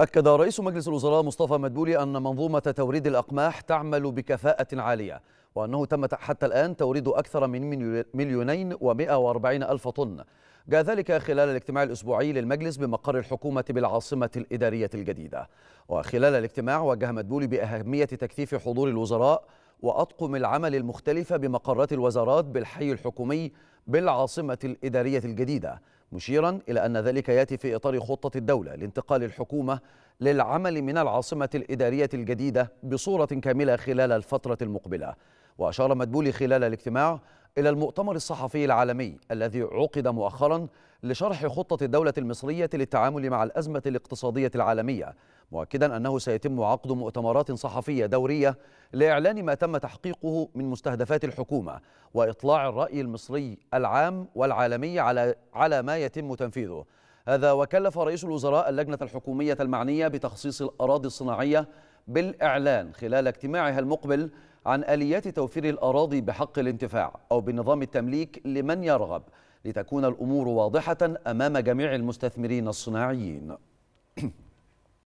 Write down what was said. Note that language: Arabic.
أكد رئيس مجلس الوزراء مصطفى مدبولي أن منظومة توريد الأقماح تعمل بكفاءة عالية وأنه تم حتى الآن توريد أكثر من مليونين ومئة وأربعين ألف طن جاء ذلك خلال الاجتماع الأسبوعي للمجلس بمقر الحكومة بالعاصمة الإدارية الجديدة وخلال الاجتماع وجه مدبولي بأهمية تكثيف حضور الوزراء وأطقم العمل المختلفة بمقرات الوزارات بالحي الحكومي بالعاصمة الإدارية الجديدة مشيرا إلى أن ذلك يأتي في إطار خطة الدولة لانتقال الحكومة للعمل من العاصمة الإدارية الجديدة بصورة كاملة خلال الفترة المقبلة وأشار مدبولي خلال الاجتماع إلى المؤتمر الصحفي العالمي الذي عقد مؤخرا لشرح خطة الدولة المصرية للتعامل مع الأزمة الاقتصادية العالمية مؤكدا أنه سيتم عقد مؤتمرات صحفية دورية لإعلان ما تم تحقيقه من مستهدفات الحكومة وإطلاع الرأي المصري العام والعالمي على, على ما يتم تنفيذه هذا وكلف رئيس الوزراء اللجنة الحكومية المعنية بتخصيص الأراضي الصناعية بالإعلان خلال اجتماعها المقبل عن آليات توفير الأراضي بحق الانتفاع أو بنظام التمليك لمن يرغب لتكون الأمور واضحة أمام جميع المستثمرين الصناعيين